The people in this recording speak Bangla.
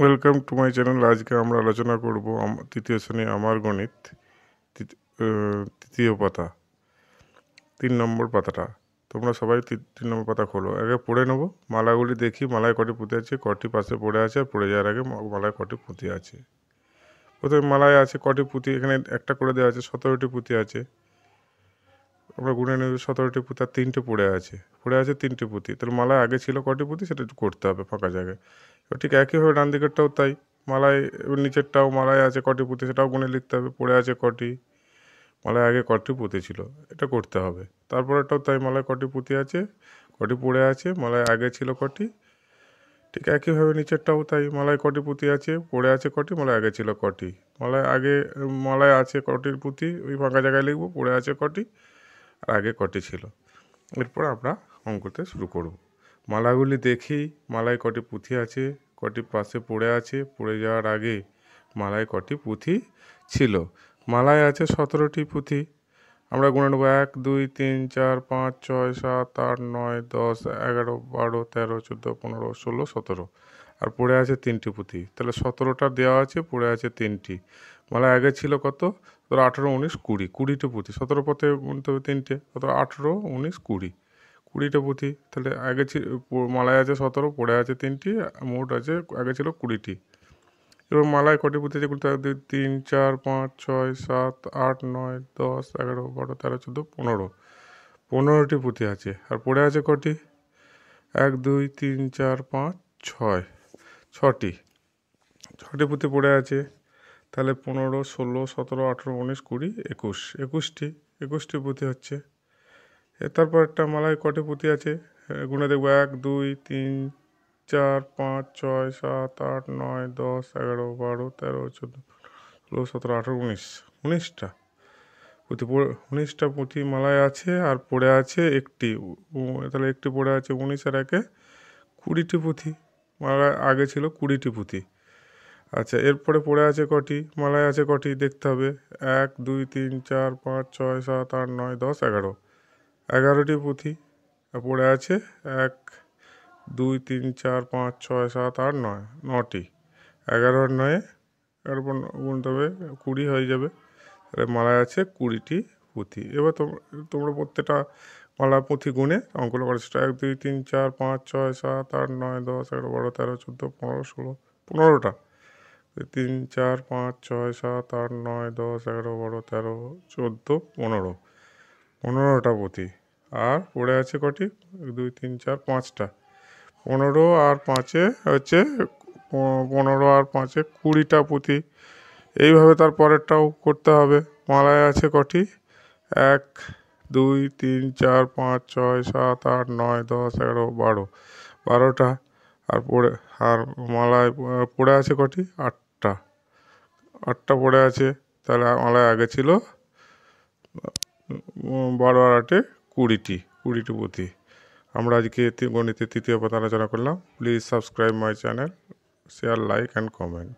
ওয়েলকাম টু মাই চ্যানেল আজকে আমরা আলোচনা করব তৃতীয় শ্রেণী আমার গণিত তৃতীয় পাতা তিন নম্বর পাতাটা তোমরা সবাই তিন নম্বর পাতা খোলো আগে পড়ে নেবো মালাগুলি দেখি মালায় কটি পুঁতে আছে কটি পাশে পড়ে আছে আর পড়ে যাওয়ার আগে মালায় কটি পুঁতে আছে প্রথমে মালায় আছে কটি পুঁতি এখানে একটা করে দেওয়া আছে সতেরোটি পুঁতি আছে আমরা গুনে নেব সতেরোটি পুঁতি আর তিনটে পড়ে আছে পড়ে আছে তিনটে পুঁতি তাহলে মালায় আগে ছিল কটি পুঁতি সেটা একটু করতে হবে ফাঁকা জায়গায় ঠিক একইভাবে ডান দিকেরটাও তাই মালায় নিচেরটাও মালায় আছে কটি পুঁতি সেটাও গুনে লিখতে হবে পড়ে আছে কটি মালায় আগে কটি পুঁতি ছিল এটা করতে হবে তারপরেটাও তাই মালায় কটি পুঁতি আছে কটি পড়ে আছে মালায় আগে ছিল কটি ঠিক একইভাবে নিচেরটাও তাই মালায় কটি পুঁতি আছে পড়ে আছে কটি মালায় আগে ছিল কটি মালায় আগে মালায় আছে কটির পুঁতি ওই ফাঁকা জায়গায় লিখবো পড়ে আছে কটি আর আগে কটি ছিল এরপর আমরা অঙ্কতে শুরু করব মালাগুলি দেখি মালায় কটি পুঁথি আছে কটি পাশে পড়ে আছে পড়ে যাওয়ার আগে মালায় কটি পুঁথি ছিল মালায় আছে সতেরোটি পুঁথি আমরা গুণে নেবো এক দুই তিন চার পাঁচ ছয় সাত আট নয় দশ এগারো বারো তেরো চোদ্দো পনেরো ষোলো সতেরো আর পড়ে আছে তিনটি পুঁথি তাহলে সতেরোটা দেওয়া আছে পড়ে আছে তিনটি মালায় আগে ছিল কত ধরো আঠেরো উনিশ কুড়ি কুড়িটি পুঁথি সতেরো পথে তিনটে অথবা আঠেরো উনিশ কুড়ি কুড়িটা পুঁথি তাহলে আগে ছিল মালায় আছে সতেরো পড়ে আছে তিনটি মোট আছে আগে ছিল কুড়িটি এবার মালায় কটি পুঁথি আছে তিন চার পাঁচ ছয় সাত আট নয় দশ এগারো বারো তেরো চোদ্দো পনেরো পনেরোটি পুঁথি আছে আর পড়ে আছে কটি এক দুই তিন চার পাঁচ ছয় ছটি ছটি পুঁথি পড়ে আছে তাহলে পনেরো ষোলো সতেরো আঠেরো উনিশ কুড়ি একুশ একুশটি একুশটি পুঁথি হচ্ছে তারপর একটা মালায় কটি পুঁতি আছে গুণে দেখবো এক দুই তিন চার পাঁচ ছয় সাত আট নয় দশ এগারো বারো তেরো চোদ্দো ষোলো সতেরো আঠেরো উনিশ উনিশটা পুঁতি উনিশটা পুঁতি মালায় আছে আর পড়ে আছে একটি তাহলে একটি পড়ে আছে উনিশ আর একে কুড়িটি পুঁথি মালায় আগে ছিল কুড়িটি পুঁথি আচ্ছা এরপরে পড়ে আছে কটি মালায় আছে কটি দেখতে হবে এক দুই তিন চার পাঁচ ছয় সাত আট নয় দশ এগারো এগারোটি পুঁথি পড়ে আছে এক দুই তিন চার পাঁচ ছয় সাত আট নয় নটি এগারো নয়ে এগারো গুনতে কুড়ি হয়ে যাবে তাহলে মালায় আছে কুড়িটি পুঁথি এবার তোমরা প্রত্যেকটা মালা পুঁথি গুনে অঙ্কন করে সেটা এক দুই তিন চার পাঁচ ছয় সাত আট নয় দশ এগারো বারো তেরো চোদ্দো পনেরো ষোলো পনেরোটা তিন চার পাঁচ ছয় সাত আট নয় দশ এগারো বারো তেরো চোদ্দো পনেরো পনেরোটা পুঁতি আর পড়ে আছে কটি এক দুই তিন চার পাঁচটা পনেরো আর পাঁচে হচ্ছে পনেরো আর পাঁচে কুড়িটা পুঁতি এইভাবে তার পরেরটাও করতে হবে মালায় আছে কটি এক দুই তিন চার পাঁচ ছয় সাত আট নয় দশ এগারো বারো বারোটা আর পড়ে আর মালায় পড়ে আছে কটি আটটা আটটা পড়ে আছে তাহলে মালায় আগে ছিল বারো আর আটে কুড়িটি কুড়িটি পুঁথি আমরা আজকে গণিতের তৃতীয় পথ আলোচনা করলাম please subscribe my channel share like and comment